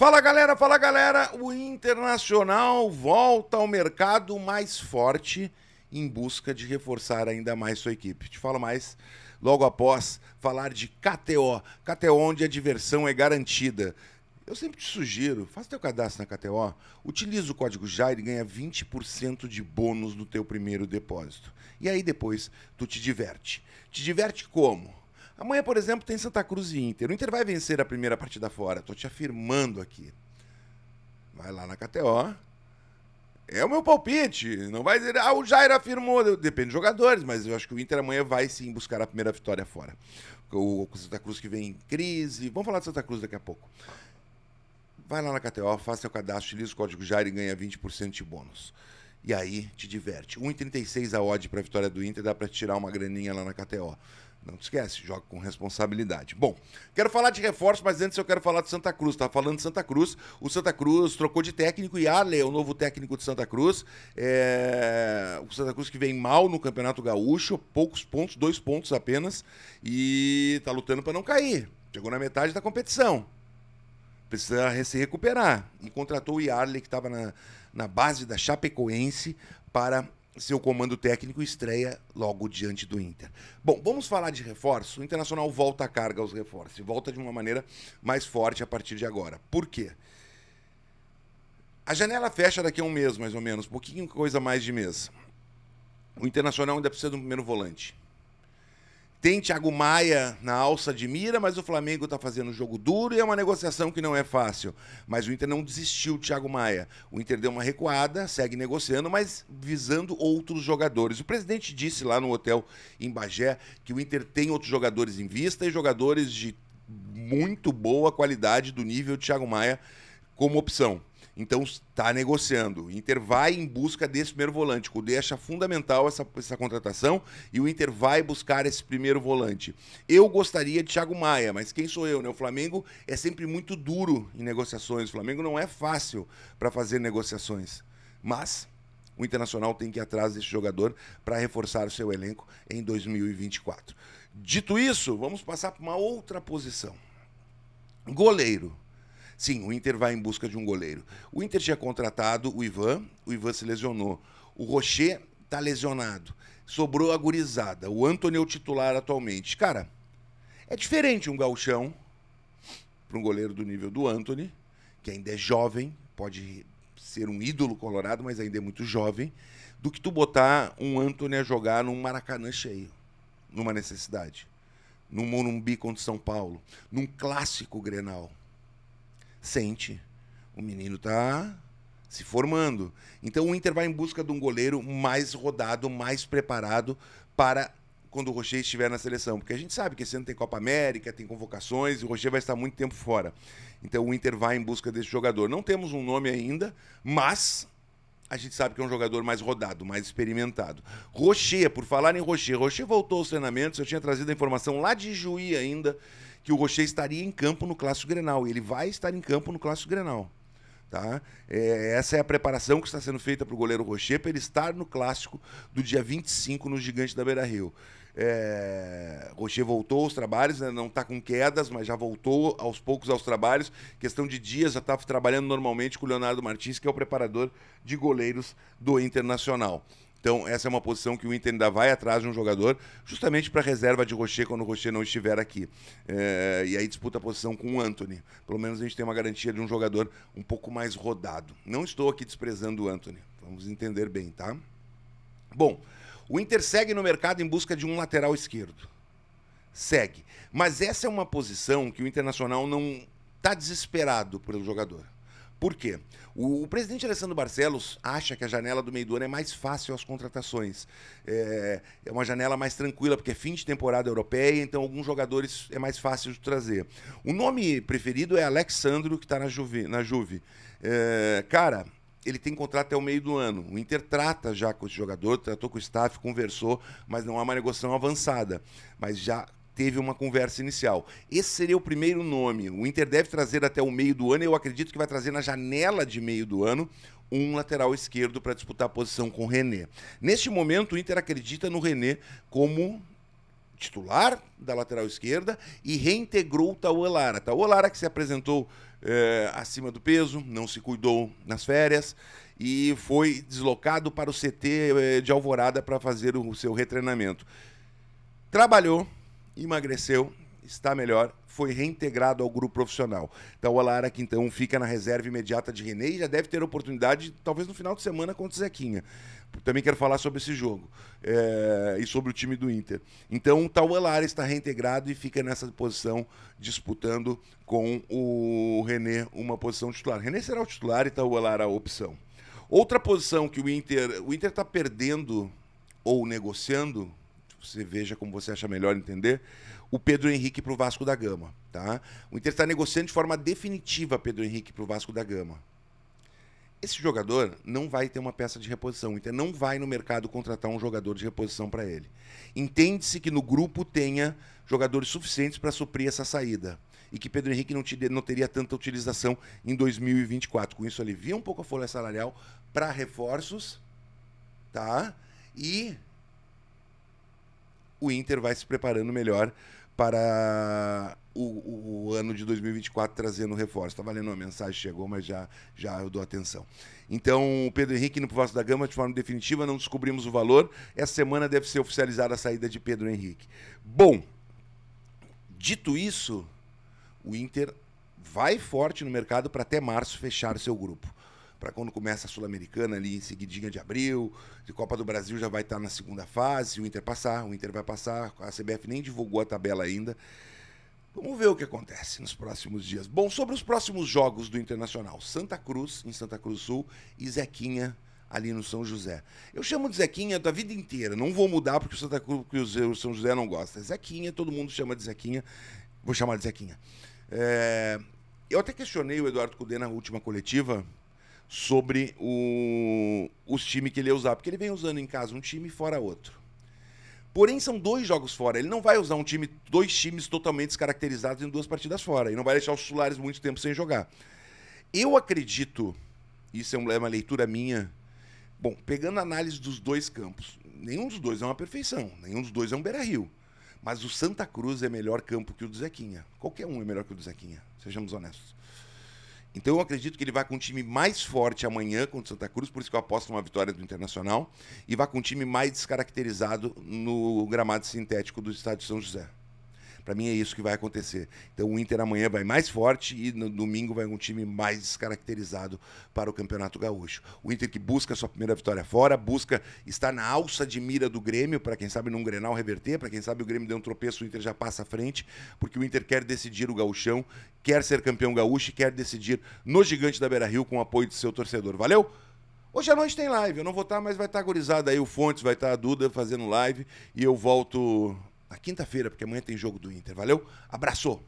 Fala galera, fala galera! O Internacional volta ao mercado mais forte em busca de reforçar ainda mais sua equipe. Te falo mais logo após falar de KTO. KTO, onde a diversão é garantida. Eu sempre te sugiro, faça teu cadastro na KTO, utiliza o código Jair e ganha 20% de bônus do teu primeiro depósito. E aí depois tu te diverte. Te diverte como? Amanhã, por exemplo, tem Santa Cruz e Inter. O Inter vai vencer a primeira partida fora. Tô te afirmando aqui. Vai lá na KTO. É o meu palpite. Não vai dizer, ah, o Jair afirmou. Depende dos jogadores, mas eu acho que o Inter amanhã vai sim buscar a primeira vitória fora. O, o Santa Cruz que vem em crise. Vamos falar de Santa Cruz daqui a pouco. Vai lá na KTO, faça seu cadastro, utiliza o código Jair e ganha 20% de bônus. E aí te diverte. 1,36 a odd para a vitória do Inter, dá para tirar uma graninha lá na KTO. Não te esquece, joga com responsabilidade. Bom, quero falar de reforço, mas antes eu quero falar de Santa Cruz. Estava falando de Santa Cruz. O Santa Cruz trocou de técnico e Ale é o novo técnico de Santa Cruz. É... O Santa Cruz que vem mal no Campeonato Gaúcho, poucos pontos, dois pontos apenas, e está lutando para não cair. Chegou na metade da competição. Precisa se recuperar. E contratou o Yarley, que estava na, na base da Chapecoense para seu comando técnico estreia logo diante do Inter. Bom, vamos falar de reforço. O Internacional volta a carga aos reforços e volta de uma maneira mais forte a partir de agora. Por quê? A janela fecha daqui a um mês, mais ou menos, um pouquinho coisa mais de mês. O Internacional ainda precisa de um primeiro volante. Tem Thiago Maia na alça de mira, mas o Flamengo está fazendo um jogo duro e é uma negociação que não é fácil. Mas o Inter não desistiu do Thiago Maia. O Inter deu uma recuada, segue negociando, mas visando outros jogadores. O presidente disse lá no hotel em Bagé que o Inter tem outros jogadores em vista e jogadores de muito boa qualidade do nível de Thiago Maia como opção. Então está negociando. O Inter vai em busca desse primeiro volante. O Cudê acha fundamental essa, essa contratação e o Inter vai buscar esse primeiro volante. Eu gostaria de Thiago Maia, mas quem sou eu? Né? O Flamengo é sempre muito duro em negociações. O Flamengo não é fácil para fazer negociações. Mas o Internacional tem que ir atrás desse jogador para reforçar o seu elenco em 2024. Dito isso, vamos passar para uma outra posição. Goleiro. Sim, o Inter vai em busca de um goleiro. O Inter tinha contratado o Ivan, o Ivan se lesionou. O Rocher tá lesionado. Sobrou a gurizada. O Antônio é o titular atualmente. Cara, é diferente um galchão para um goleiro do nível do Antônio, que ainda é jovem, pode ser um ídolo colorado, mas ainda é muito jovem, do que tu botar um Antônio a jogar num Maracanã cheio, numa necessidade. Num Morumbi contra São Paulo, num clássico Grenal sente. O menino está se formando. Então o Inter vai em busca de um goleiro mais rodado, mais preparado para quando o Rocher estiver na seleção, porque a gente sabe que esse ano tem Copa América, tem convocações, e o Rocher vai estar muito tempo fora. Então o Inter vai em busca desse jogador. Não temos um nome ainda, mas a gente sabe que é um jogador mais rodado, mais experimentado. Rocher, por falar em Rocher, Rocher voltou aos treinamentos, eu tinha trazido a informação lá de Juí ainda, que o Rocher estaria em campo no Clássico Grenal. Ele vai estar em campo no Clássico Grenal. Tá? É, essa é a preparação que está sendo feita para o goleiro Rocher para ele estar no clássico do dia 25 no Gigante da Beira Rio. É, Rocher voltou aos trabalhos, né? não está com quedas, mas já voltou aos poucos aos trabalhos. Questão de dias, já estava tá trabalhando normalmente com o Leonardo Martins, que é o preparador de goleiros do Internacional. Então, essa é uma posição que o Inter ainda vai atrás de um jogador, justamente para reserva de Rocher quando o Rocher não estiver aqui. É, e aí disputa a posição com o Anthony. Pelo menos a gente tem uma garantia de um jogador um pouco mais rodado. Não estou aqui desprezando o Anthony. Vamos entender bem, tá? Bom, o Inter segue no mercado em busca de um lateral esquerdo. Segue. Mas essa é uma posição que o Internacional não está desesperado pelo jogador. Por quê? O, o, presidente Alessandro Barcelos acha que a janela do meio do ano é mais fácil as contratações. É, é, uma janela mais tranquila, porque é fim de temporada europeia, então alguns jogadores é mais fácil de trazer. O nome preferido é Alexandro, que está na Juve. Na Juve. É, cara, ele tem contrato até o meio do ano. O Inter trata já com esse jogador, tratou com o staff, conversou, mas não há uma negociação avançada. Mas já teve uma conversa inicial. Esse seria o primeiro nome. O Inter deve trazer até o meio do ano, eu acredito que vai trazer na janela de meio do ano um lateral esquerdo para disputar a posição com o René. Neste momento, o Inter acredita no René como titular da lateral esquerda e reintegrou o Tauolara. Tauolara que se apresentou eh, acima do peso, não se cuidou nas férias e foi deslocado para o CT eh, de Alvorada para fazer o seu retreinamento. Trabalhou, emagreceu, está melhor, foi reintegrado ao grupo profissional. Então o que então fica na reserva imediata de René e já deve ter oportunidade, talvez no final de semana contra o Zequinha. Também quero falar sobre esse jogo é, e sobre o time do Inter. Então o Tauelara está reintegrado e fica nessa posição disputando com o René uma posição titular. René será o titular e Tauelara a opção. Outra posição que o Inter, o Inter está perdendo ou negociando você veja como você acha melhor entender, o Pedro Henrique para o Vasco da Gama. Tá? O Inter está negociando de forma definitiva Pedro Henrique para o Vasco da Gama. Esse jogador não vai ter uma peça de reposição. O Inter não vai no mercado contratar um jogador de reposição para ele. Entende-se que no grupo tenha jogadores suficientes para suprir essa saída e que Pedro Henrique não, te, não, teria tanta utilização em 2024. Com isso, alivia um pouco a folha salarial para reforços, tá? E o Inter vai se preparando melhor para o, o, ano de 2024 trazendo reforço. Estava tá lendo uma mensagem, chegou, mas já, já eu dou atenção. Então, o Pedro Henrique no Vasco da Gama, de forma definitiva, não descobrimos o valor. Essa semana deve ser oficializada a saída de Pedro Henrique. Bom, dito isso, o Inter vai forte no mercado para até março fechar seu grupo para quando começa a Sul-Americana ali em seguidinha de abril, de Copa do Brasil já vai estar tá na segunda fase, o Inter passar, o Inter vai passar, a CBF nem divulgou a tabela ainda. Vamos ver o que acontece nos próximos dias. Bom, sobre os próximos jogos do Internacional, Santa Cruz, em Santa Cruz Sul, e Zequinha, ali no São José. Eu chamo de Zequinha da vida inteira, não vou mudar porque o Santa Cruz e o São José não gosta. É Zequinha, todo mundo chama de Zequinha, vou chamar de Zequinha. É... Eu até questionei o Eduardo Cudê na última coletiva, sobre o, os times que ele ia usar, porque ele vem usando em casa um time fora outro. Porém, são dois jogos fora. Ele não vai usar um time, dois times totalmente descaracterizados em duas partidas fora. E não vai deixar os titulares muito tempo sem jogar. Eu acredito, isso é, é uma leitura minha. Bom, pegando a análise dos dois campos, nenhum dos dois é uma perfeição, nenhum dos dois é um Beira Rio. Mas o Santa Cruz é melhor campo que o do Zequinha. Qualquer um é melhor que o do Zequinha, sejamos honestos. Então eu acredito que ele vai com um time mais forte amanhã contra o Santa Cruz, por isso que eu aposto numa vitória do Internacional, e vai com um time mais descaracterizado no gramado sintético do estádio São José. Para mim é isso que vai acontecer. Então o Inter amanhã vai mais forte e no domingo vai um time mais descaracterizado para o Campeonato Gaúcho. O Inter que busca sua primeira vitória fora, busca estar na alça de mira do Grêmio, para quem sabe num Grenal reverter, para quem sabe o Grêmio deu um tropeço, o Inter já passa à frente, porque o Inter quer decidir o gauchão, quer ser campeão gaúcho e quer decidir no gigante da Beira-Rio com o apoio de seu torcedor. Valeu? Hoje à noite tem live, eu não vou estar, mas vai estar agorizado aí o Fontes, vai estar a Duda fazendo live e eu volto na quinta-feira, porque amanhã tem jogo do Inter. Valeu, abraço!